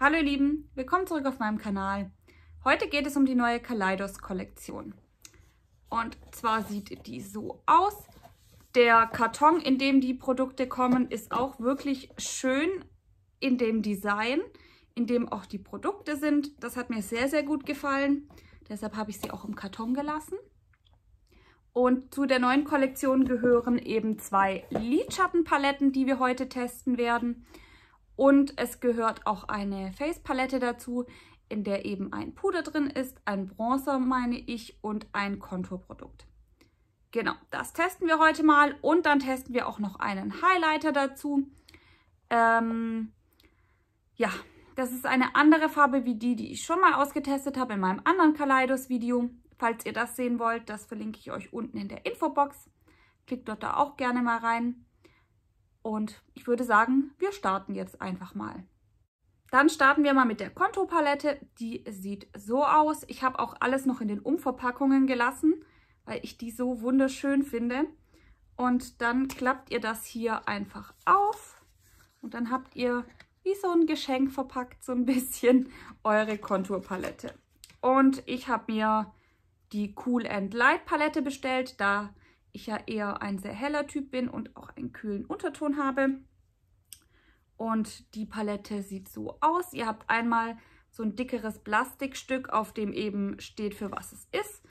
Hallo ihr Lieben, willkommen zurück auf meinem Kanal. Heute geht es um die neue Kaleidos Kollektion. Und zwar sieht die so aus. Der Karton, in dem die Produkte kommen, ist auch wirklich schön in dem Design, in dem auch die Produkte sind. Das hat mir sehr, sehr gut gefallen. Deshalb habe ich sie auch im Karton gelassen. Und zu der neuen Kollektion gehören eben zwei Lidschattenpaletten, die wir heute testen werden. Und es gehört auch eine Face-Palette dazu, in der eben ein Puder drin ist, ein Bronzer meine ich und ein Konturprodukt. Genau, das testen wir heute mal und dann testen wir auch noch einen Highlighter dazu. Ähm, ja, das ist eine andere Farbe wie die, die ich schon mal ausgetestet habe in meinem anderen Kaleidos-Video. Falls ihr das sehen wollt, das verlinke ich euch unten in der Infobox. Klickt dort da auch gerne mal rein. Und ich würde sagen, wir starten jetzt einfach mal. Dann starten wir mal mit der Kontopalette. Die sieht so aus. Ich habe auch alles noch in den Umverpackungen gelassen, weil ich die so wunderschön finde. Und dann klappt ihr das hier einfach auf und dann habt ihr wie so ein Geschenk verpackt, so ein bisschen eure Konturpalette. Und ich habe mir die Cool and Light Palette bestellt. Da ich ja eher ein sehr heller Typ bin und auch einen kühlen Unterton habe. Und die Palette sieht so aus. Ihr habt einmal so ein dickeres Plastikstück, auf dem eben steht, für was es ist.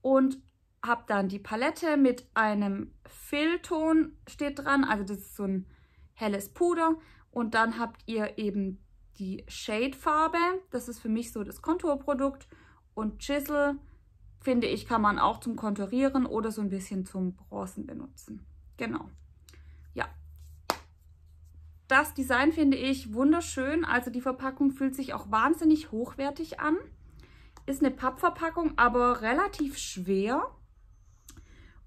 Und habt dann die Palette mit einem Fillton steht dran. Also das ist so ein helles Puder. Und dann habt ihr eben die Shade-Farbe. Das ist für mich so das Konturprodukt. Und Chisel finde ich, kann man auch zum Konturieren oder so ein bisschen zum Bronzen benutzen. Genau. Ja. Das Design finde ich wunderschön. Also die Verpackung fühlt sich auch wahnsinnig hochwertig an. Ist eine Pappverpackung, aber relativ schwer.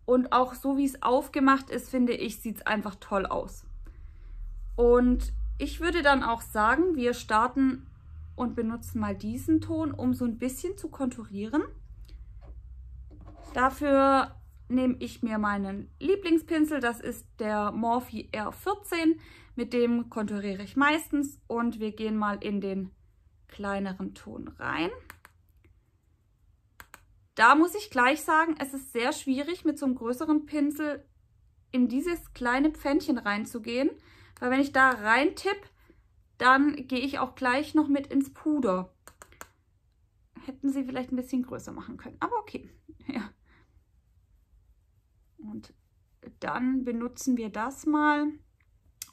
Und auch so, wie es aufgemacht ist, finde ich, sieht es einfach toll aus. Und ich würde dann auch sagen, wir starten und benutzen mal diesen Ton, um so ein bisschen zu konturieren. Dafür nehme ich mir meinen Lieblingspinsel, das ist der Morphe R14. Mit dem konturiere ich meistens und wir gehen mal in den kleineren Ton rein. Da muss ich gleich sagen, es ist sehr schwierig mit so einem größeren Pinsel in dieses kleine Pfännchen reinzugehen, weil wenn ich da rein tippe, dann gehe ich auch gleich noch mit ins Puder. Hätten sie vielleicht ein bisschen größer machen können, aber okay. Ja dann benutzen wir das mal,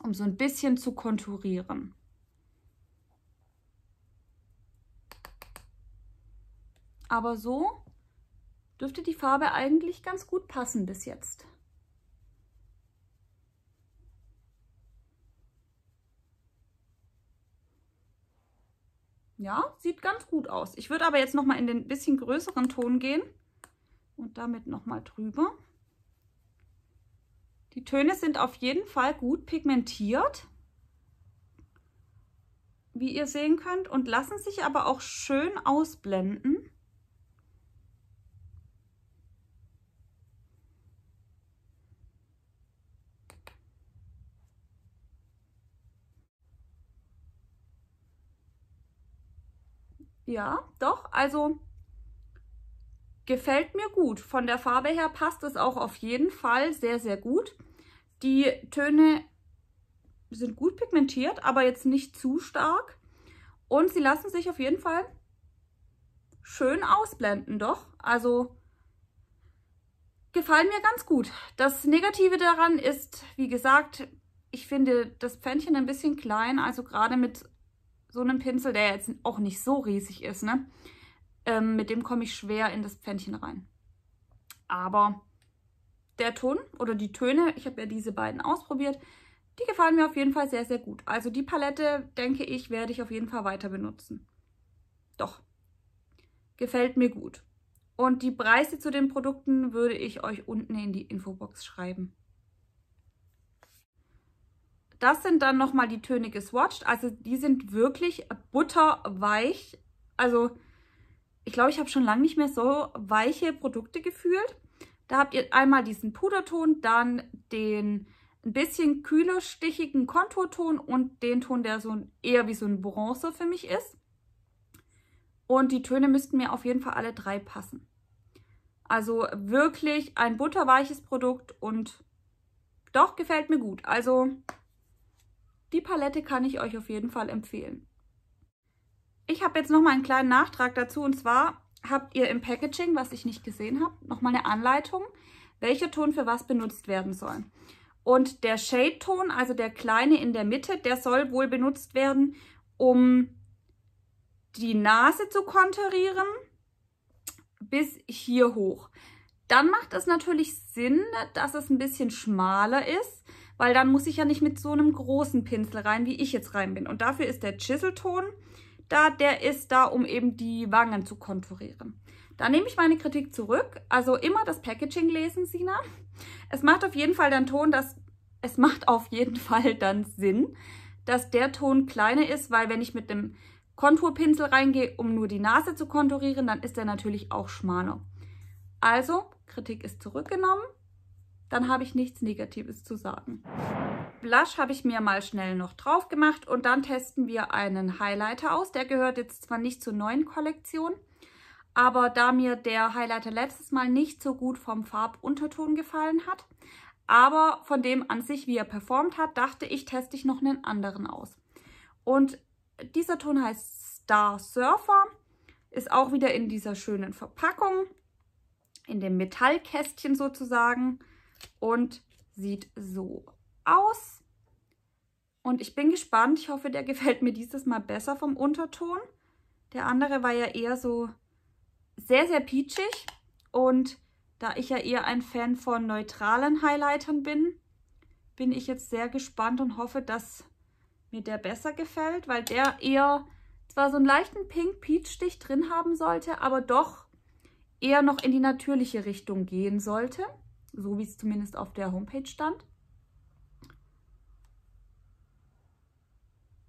um so ein bisschen zu konturieren. Aber so dürfte die Farbe eigentlich ganz gut passen bis jetzt. Ja, sieht ganz gut aus. Ich würde aber jetzt nochmal in den bisschen größeren Ton gehen und damit nochmal drüber. Die Töne sind auf jeden Fall gut pigmentiert, wie ihr sehen könnt, und lassen sich aber auch schön ausblenden. Ja, doch, also Gefällt mir gut. Von der Farbe her passt es auch auf jeden Fall sehr, sehr gut. Die Töne sind gut pigmentiert, aber jetzt nicht zu stark. Und sie lassen sich auf jeden Fall schön ausblenden, doch. Also gefallen mir ganz gut. Das Negative daran ist, wie gesagt, ich finde das Pfännchen ein bisschen klein. Also gerade mit so einem Pinsel, der jetzt auch nicht so riesig ist, ne? Ähm, mit dem komme ich schwer in das Pfännchen rein. Aber der Ton oder die Töne, ich habe ja diese beiden ausprobiert, die gefallen mir auf jeden Fall sehr, sehr gut. Also die Palette, denke ich, werde ich auf jeden Fall weiter benutzen. Doch, gefällt mir gut. Und die Preise zu den Produkten würde ich euch unten in die Infobox schreiben. Das sind dann nochmal die Töne geswatcht. Also die sind wirklich butterweich. Also ich glaube, ich habe schon lange nicht mehr so weiche Produkte gefühlt. Da habt ihr einmal diesen Puderton, dann den ein bisschen kühler stichigen Konturton und den Ton, der so eher wie so ein Bronzer für mich ist. Und die Töne müssten mir auf jeden Fall alle drei passen. Also wirklich ein butterweiches Produkt und doch gefällt mir gut. Also die Palette kann ich euch auf jeden Fall empfehlen. Ich habe jetzt noch mal einen kleinen Nachtrag dazu und zwar habt ihr im Packaging, was ich nicht gesehen habe, noch mal eine Anleitung, welcher Ton für was benutzt werden soll. Und der Shade-Ton, also der kleine in der Mitte, der soll wohl benutzt werden, um die Nase zu konturieren bis hier hoch. Dann macht es natürlich Sinn, dass es ein bisschen schmaler ist, weil dann muss ich ja nicht mit so einem großen Pinsel rein, wie ich jetzt rein bin. Und dafür ist der Chiselton ton da, der ist da, um eben die Wangen zu konturieren. Da nehme ich meine Kritik zurück. Also immer das Packaging lesen, Sina. Es macht auf jeden Fall dann Ton, dass es macht auf jeden Fall dann Sinn, dass der Ton kleiner ist, weil wenn ich mit dem Konturpinsel reingehe, um nur die Nase zu konturieren, dann ist der natürlich auch schmaler. Also, Kritik ist zurückgenommen dann habe ich nichts Negatives zu sagen. Blush habe ich mir mal schnell noch drauf gemacht und dann testen wir einen Highlighter aus. Der gehört jetzt zwar nicht zur neuen Kollektion, aber da mir der Highlighter letztes Mal nicht so gut vom Farbunterton gefallen hat, aber von dem an sich, wie er performt hat, dachte ich, teste ich noch einen anderen aus. Und dieser Ton heißt Star Surfer, ist auch wieder in dieser schönen Verpackung, in dem Metallkästchen sozusagen und sieht so aus. Und ich bin gespannt. Ich hoffe, der gefällt mir dieses Mal besser vom Unterton. Der andere war ja eher so sehr, sehr peachig. Und da ich ja eher ein Fan von neutralen Highlightern bin, bin ich jetzt sehr gespannt und hoffe, dass mir der besser gefällt, weil der eher zwar so einen leichten Pink-Peach-Stich drin haben sollte, aber doch eher noch in die natürliche Richtung gehen sollte so wie es zumindest auf der Homepage stand.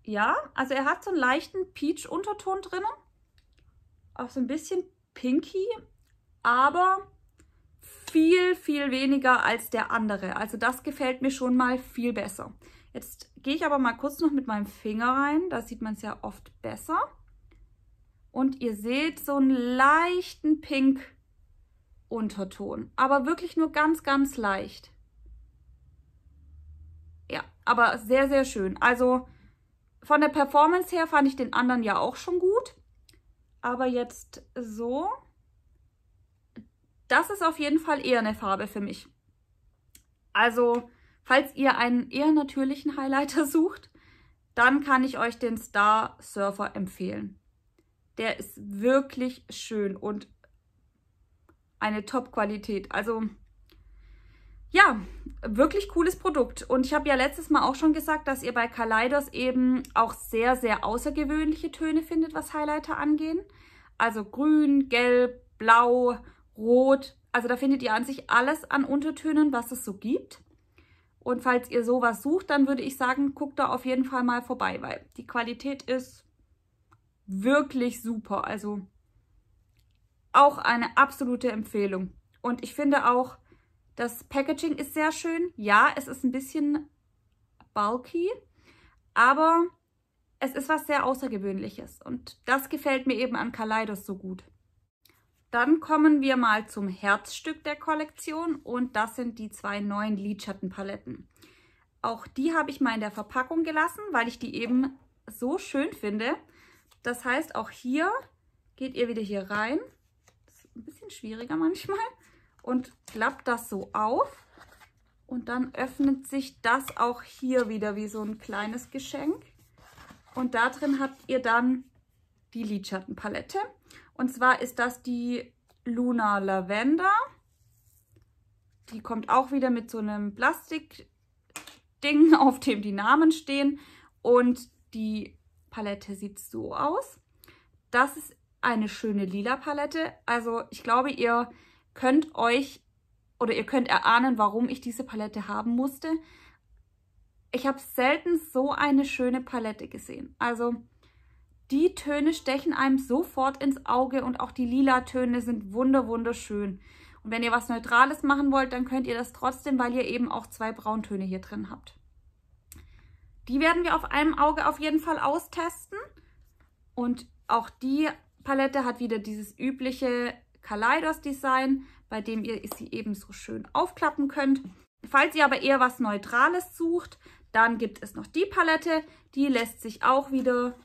Ja, also er hat so einen leichten Peach-Unterton drin, auch so ein bisschen pinky, aber viel, viel weniger als der andere. Also das gefällt mir schon mal viel besser. Jetzt gehe ich aber mal kurz noch mit meinem Finger rein, da sieht man es ja oft besser. Und ihr seht so einen leichten Pink unterton Unterton, aber wirklich nur ganz, ganz leicht. Ja, aber sehr, sehr schön. Also von der Performance her fand ich den anderen ja auch schon gut, aber jetzt so, das ist auf jeden Fall eher eine Farbe für mich. Also, falls ihr einen eher natürlichen Highlighter sucht, dann kann ich euch den Star Surfer empfehlen. Der ist wirklich schön und eine Top-Qualität. Also ja, wirklich cooles Produkt. Und ich habe ja letztes Mal auch schon gesagt, dass ihr bei Kaleidos eben auch sehr, sehr außergewöhnliche Töne findet, was Highlighter angehen. Also grün, gelb, blau, rot. Also da findet ihr an sich alles an Untertönen, was es so gibt. Und falls ihr sowas sucht, dann würde ich sagen, guckt da auf jeden Fall mal vorbei, weil die Qualität ist wirklich super. Also auch eine absolute Empfehlung. Und ich finde auch, das Packaging ist sehr schön. Ja, es ist ein bisschen bulky, aber es ist was sehr Außergewöhnliches. Und das gefällt mir eben an Kaleidos so gut. Dann kommen wir mal zum Herzstück der Kollektion und das sind die zwei neuen Lidschattenpaletten. Auch die habe ich mal in der Verpackung gelassen, weil ich die eben so schön finde. Das heißt, auch hier geht ihr wieder hier rein ein bisschen schwieriger manchmal. Und klappt das so auf. Und dann öffnet sich das auch hier wieder wie so ein kleines Geschenk. Und da drin habt ihr dann die Lidschattenpalette. Und zwar ist das die Luna Lavender. Die kommt auch wieder mit so einem Plastikding, auf dem die Namen stehen. Und die Palette sieht so aus. Das ist eine schöne lila Palette. Also ich glaube, ihr könnt euch oder ihr könnt erahnen, warum ich diese Palette haben musste. Ich habe selten so eine schöne Palette gesehen. Also die Töne stechen einem sofort ins Auge und auch die lila Töne sind wunder wunderschön. Und wenn ihr was Neutrales machen wollt, dann könnt ihr das trotzdem, weil ihr eben auch zwei Brauntöne hier drin habt. Die werden wir auf einem Auge auf jeden Fall austesten. Und auch die Palette hat wieder dieses übliche Kaleidos-Design, bei dem ihr sie ebenso schön aufklappen könnt. Falls ihr aber eher was Neutrales sucht, dann gibt es noch die Palette. Die lässt sich auch wieder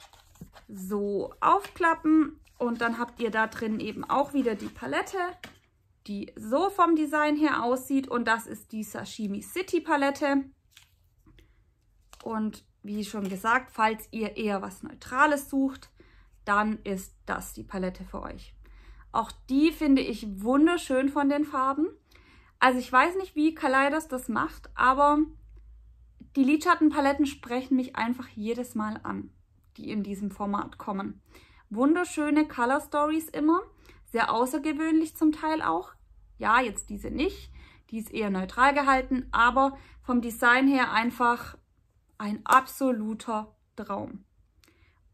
so aufklappen. Und dann habt ihr da drin eben auch wieder die Palette, die so vom Design her aussieht. Und das ist die Sashimi City Palette. Und wie schon gesagt, falls ihr eher was Neutrales sucht, dann ist das die Palette für euch. Auch die finde ich wunderschön von den Farben. Also ich weiß nicht, wie Kaleidos das macht, aber die Lidschattenpaletten sprechen mich einfach jedes Mal an, die in diesem Format kommen. Wunderschöne Color Stories immer, sehr außergewöhnlich zum Teil auch. Ja, jetzt diese nicht, die ist eher neutral gehalten, aber vom Design her einfach ein absoluter Traum.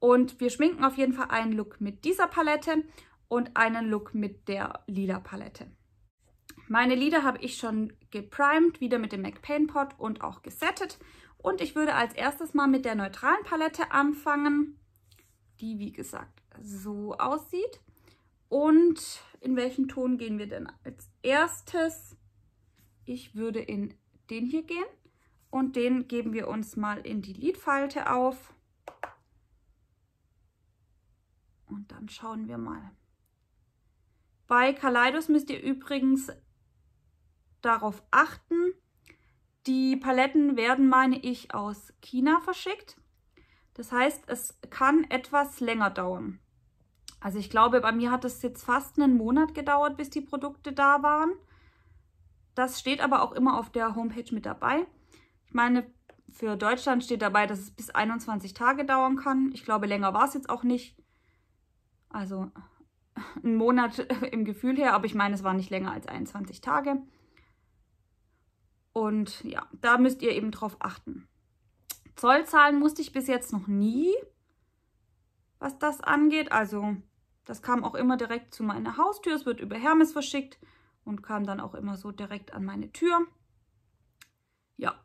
Und wir schminken auf jeden Fall einen Look mit dieser Palette und einen Look mit der lila Palette. Meine Lider habe ich schon geprimed, wieder mit dem MAC Paint Pot und auch gesettet. Und ich würde als erstes mal mit der neutralen Palette anfangen, die wie gesagt so aussieht. Und in welchen Ton gehen wir denn als erstes? Ich würde in den hier gehen und den geben wir uns mal in die Lidfalte auf. Und dann schauen wir mal. Bei Kaleidos müsst ihr übrigens darauf achten. Die Paletten werden, meine ich, aus China verschickt. Das heißt, es kann etwas länger dauern. Also ich glaube, bei mir hat es jetzt fast einen Monat gedauert, bis die Produkte da waren. Das steht aber auch immer auf der Homepage mit dabei. Ich meine, für Deutschland steht dabei, dass es bis 21 Tage dauern kann. Ich glaube, länger war es jetzt auch nicht. Also einen Monat im Gefühl her, aber ich meine, es war nicht länger als 21 Tage. Und ja, da müsst ihr eben drauf achten. Zoll zahlen musste ich bis jetzt noch nie, was das angeht. Also das kam auch immer direkt zu meiner Haustür. Es wird über Hermes verschickt und kam dann auch immer so direkt an meine Tür. Ja,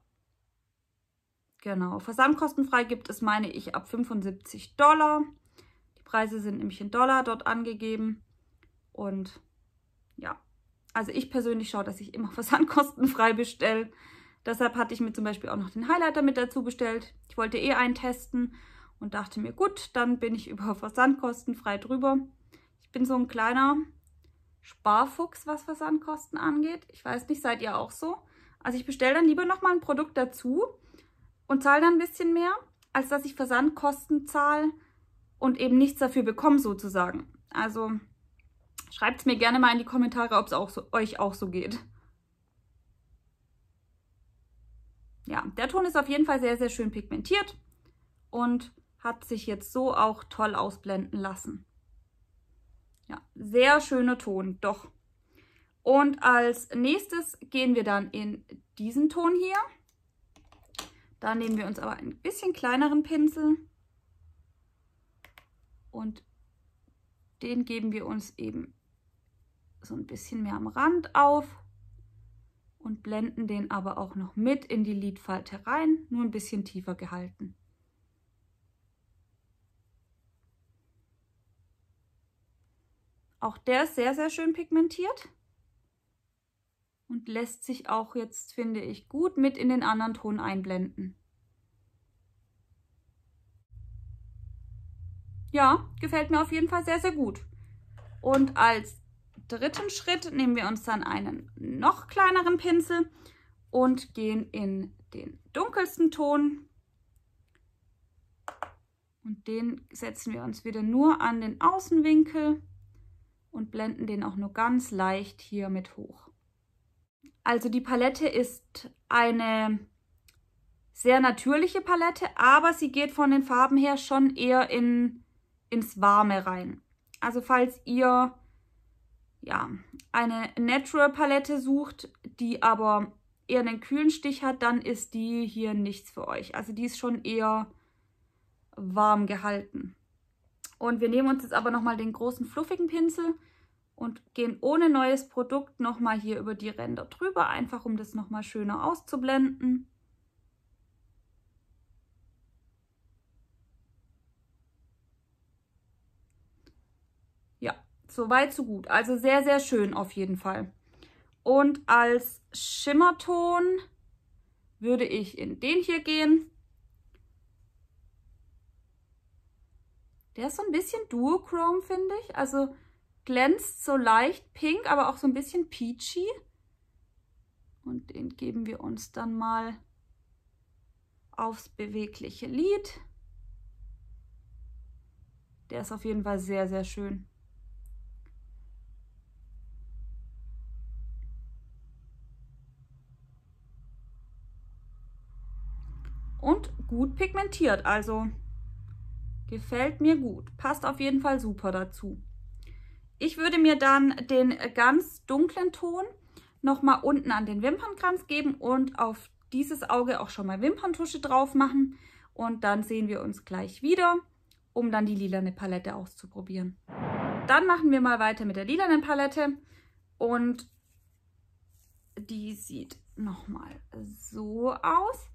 genau. Versandkostenfrei gibt es, meine ich, ab 75 Dollar. Preise sind nämlich in Dollar dort angegeben. Und ja, also ich persönlich schaue, dass ich immer versandkostenfrei bestelle. Deshalb hatte ich mir zum Beispiel auch noch den Highlighter mit dazu bestellt. Ich wollte eh einen testen und dachte mir, gut, dann bin ich über Versandkosten frei drüber. Ich bin so ein kleiner Sparfuchs, was Versandkosten angeht. Ich weiß nicht, seid ihr auch so? Also ich bestelle dann lieber nochmal ein Produkt dazu und zahle dann ein bisschen mehr, als dass ich Versandkosten zahle, und eben nichts dafür bekommen sozusagen. Also schreibt es mir gerne mal in die Kommentare, ob es so, euch auch so geht. Ja, der Ton ist auf jeden Fall sehr, sehr schön pigmentiert und hat sich jetzt so auch toll ausblenden lassen. Ja, sehr schöner Ton, doch. Und als nächstes gehen wir dann in diesen Ton hier. Da nehmen wir uns aber ein bisschen kleineren Pinsel und den geben wir uns eben so ein bisschen mehr am Rand auf und blenden den aber auch noch mit in die Lidfalte rein, nur ein bisschen tiefer gehalten. Auch der ist sehr, sehr schön pigmentiert und lässt sich auch jetzt, finde ich, gut mit in den anderen Ton einblenden. Ja, gefällt mir auf jeden Fall sehr, sehr gut. Und als dritten Schritt nehmen wir uns dann einen noch kleineren Pinsel und gehen in den dunkelsten Ton. Und den setzen wir uns wieder nur an den Außenwinkel und blenden den auch nur ganz leicht hier mit hoch. Also die Palette ist eine sehr natürliche Palette, aber sie geht von den Farben her schon eher in ins Warme rein. Also falls ihr ja, eine Natural Palette sucht, die aber eher einen kühlen Stich hat, dann ist die hier nichts für euch. Also die ist schon eher warm gehalten. Und wir nehmen uns jetzt aber nochmal den großen fluffigen Pinsel und gehen ohne neues Produkt nochmal hier über die Ränder drüber, einfach um das nochmal schöner auszublenden. So weit, so gut. Also sehr, sehr schön auf jeden Fall. Und als Schimmerton würde ich in den hier gehen. Der ist so ein bisschen Duochrome, finde ich. Also glänzt so leicht pink, aber auch so ein bisschen peachy. Und den geben wir uns dann mal aufs bewegliche Lid. Der ist auf jeden Fall sehr, sehr schön. gut pigmentiert, also gefällt mir gut. Passt auf jeden Fall super dazu. Ich würde mir dann den ganz dunklen Ton nochmal unten an den Wimpernkranz geben und auf dieses Auge auch schon mal Wimperntusche drauf machen. Und dann sehen wir uns gleich wieder, um dann die lilane Palette auszuprobieren. Dann machen wir mal weiter mit der lilanen Palette. Und die sieht nochmal so aus.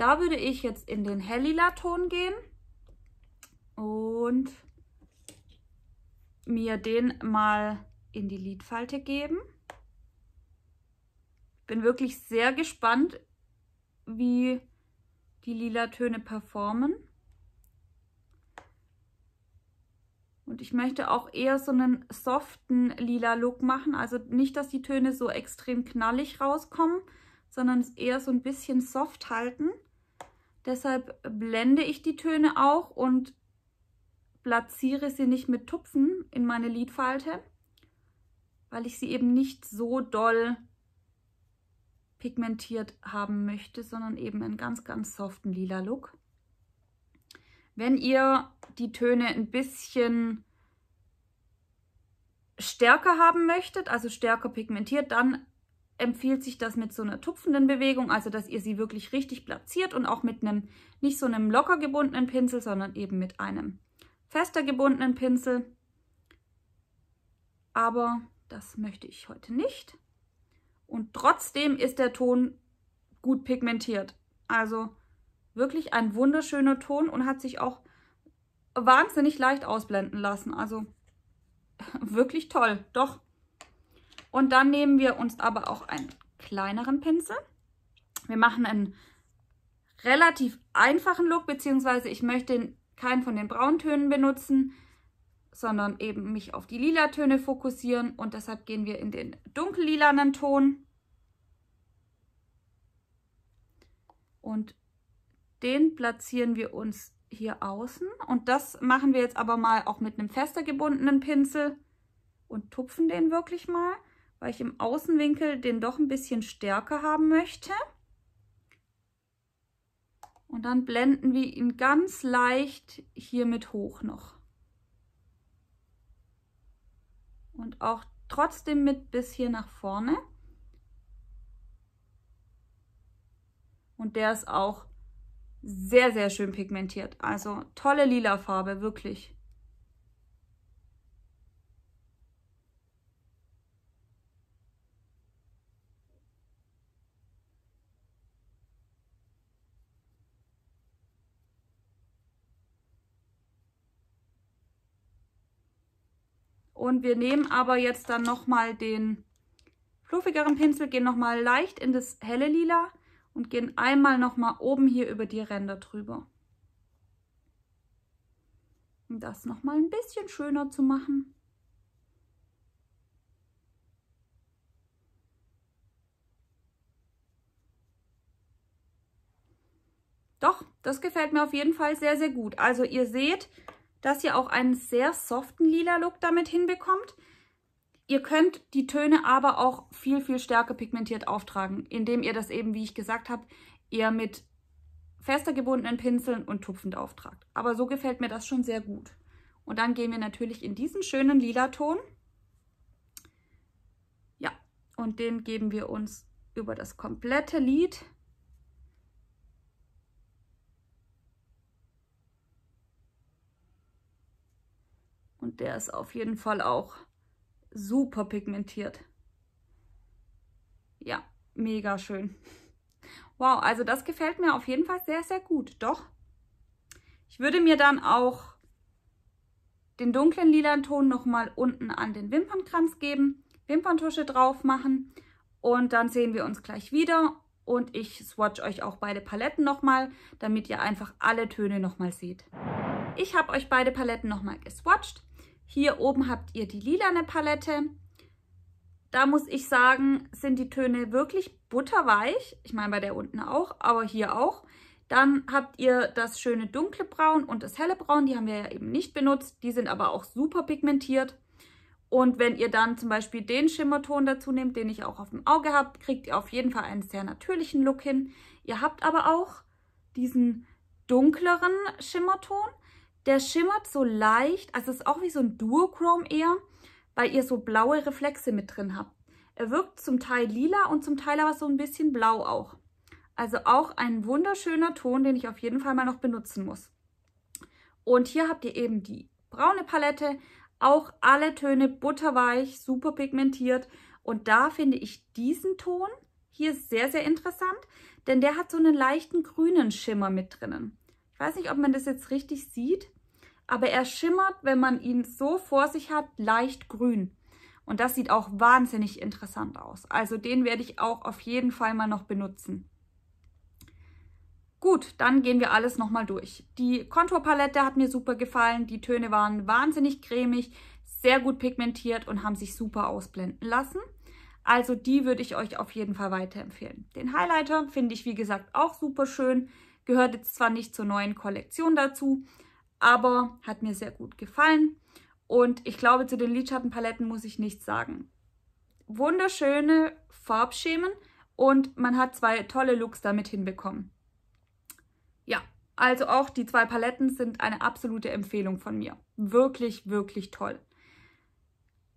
Da würde ich jetzt in den Helllila-Ton gehen und mir den mal in die Lidfalte geben. Bin wirklich sehr gespannt, wie die lila Töne performen. Und ich möchte auch eher so einen soften lila Look machen. Also nicht, dass die Töne so extrem knallig rauskommen, sondern es eher so ein bisschen soft halten. Deshalb blende ich die Töne auch und platziere sie nicht mit Tupfen in meine Lidfalte, weil ich sie eben nicht so doll pigmentiert haben möchte, sondern eben einen ganz, ganz soften lila Look. Wenn ihr die Töne ein bisschen stärker haben möchtet, also stärker pigmentiert, dann empfiehlt sich das mit so einer tupfenden Bewegung, also dass ihr sie wirklich richtig platziert und auch mit einem, nicht so einem locker gebundenen Pinsel, sondern eben mit einem fester gebundenen Pinsel. Aber das möchte ich heute nicht. Und trotzdem ist der Ton gut pigmentiert. Also wirklich ein wunderschöner Ton und hat sich auch wahnsinnig leicht ausblenden lassen. Also wirklich toll, doch. Und dann nehmen wir uns aber auch einen kleineren Pinsel. Wir machen einen relativ einfachen Look, beziehungsweise ich möchte keinen von den Brauntönen benutzen, sondern eben mich auf die Lila-Töne fokussieren. Und deshalb gehen wir in den dunkellilanen Ton. Und den platzieren wir uns hier außen. Und das machen wir jetzt aber mal auch mit einem fester gebundenen Pinsel und tupfen den wirklich mal weil ich im Außenwinkel den doch ein bisschen stärker haben möchte. Und dann blenden wir ihn ganz leicht hier mit hoch noch. Und auch trotzdem mit bis hier nach vorne. Und der ist auch sehr, sehr schön pigmentiert. Also tolle lila Farbe, wirklich. Und wir nehmen aber jetzt dann nochmal den fluffigeren Pinsel, gehen nochmal leicht in das helle Lila und gehen einmal nochmal oben hier über die Ränder drüber. Um das nochmal ein bisschen schöner zu machen. Doch, das gefällt mir auf jeden Fall sehr, sehr gut. Also ihr seht, dass ihr auch einen sehr soften lila Look damit hinbekommt. Ihr könnt die Töne aber auch viel, viel stärker pigmentiert auftragen, indem ihr das eben, wie ich gesagt habe, eher mit fester gebundenen Pinseln und tupfend auftragt. Aber so gefällt mir das schon sehr gut. Und dann gehen wir natürlich in diesen schönen lila Ton. Ja, und den geben wir uns über das komplette Lid. Und der ist auf jeden Fall auch super pigmentiert. Ja, mega schön. Wow, also das gefällt mir auf jeden Fall sehr, sehr gut. Doch, ich würde mir dann auch den dunklen lilan Ton nochmal unten an den Wimpernkranz geben, Wimperntusche drauf machen und dann sehen wir uns gleich wieder und ich swatch euch auch beide Paletten nochmal, damit ihr einfach alle Töne nochmal seht. Ich habe euch beide Paletten nochmal geswatcht. Hier oben habt ihr die lilane Palette. Da muss ich sagen, sind die Töne wirklich butterweich. Ich meine, bei der unten auch, aber hier auch. Dann habt ihr das schöne dunkle Braun und das helle Braun. Die haben wir ja eben nicht benutzt. Die sind aber auch super pigmentiert. Und wenn ihr dann zum Beispiel den Schimmerton dazu nehmt, den ich auch auf dem Auge habe, kriegt ihr auf jeden Fall einen sehr natürlichen Look hin. Ihr habt aber auch diesen dunkleren Schimmerton. Der schimmert so leicht, also ist auch wie so ein Duochrome eher, weil ihr so blaue Reflexe mit drin habt. Er wirkt zum Teil lila und zum Teil aber so ein bisschen blau auch. Also auch ein wunderschöner Ton, den ich auf jeden Fall mal noch benutzen muss. Und hier habt ihr eben die braune Palette, auch alle Töne butterweich, super pigmentiert. Und da finde ich diesen Ton hier sehr, sehr interessant, denn der hat so einen leichten grünen Schimmer mit drinnen. Ich weiß nicht, ob man das jetzt richtig sieht aber er schimmert, wenn man ihn so vor sich hat, leicht grün. Und das sieht auch wahnsinnig interessant aus. Also den werde ich auch auf jeden Fall mal noch benutzen. Gut, dann gehen wir alles nochmal durch. Die Konturpalette hat mir super gefallen. Die Töne waren wahnsinnig cremig, sehr gut pigmentiert und haben sich super ausblenden lassen. Also die würde ich euch auf jeden Fall weiterempfehlen. Den Highlighter finde ich, wie gesagt, auch super schön. Gehört jetzt zwar nicht zur neuen Kollektion dazu, aber hat mir sehr gut gefallen. Und ich glaube, zu den Lidschattenpaletten muss ich nichts sagen. Wunderschöne Farbschemen und man hat zwei tolle Looks damit hinbekommen. Ja, also auch die zwei Paletten sind eine absolute Empfehlung von mir. Wirklich, wirklich toll.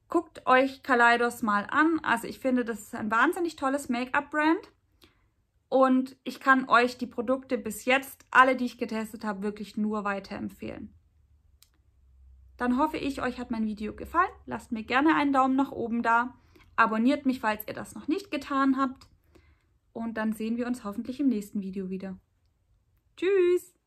Guckt euch Kaleidos mal an. Also ich finde, das ist ein wahnsinnig tolles Make-up-Brand. Und ich kann euch die Produkte bis jetzt, alle, die ich getestet habe, wirklich nur weiterempfehlen. Dann hoffe ich, euch hat mein Video gefallen. Lasst mir gerne einen Daumen nach oben da. Abonniert mich, falls ihr das noch nicht getan habt. Und dann sehen wir uns hoffentlich im nächsten Video wieder. Tschüss!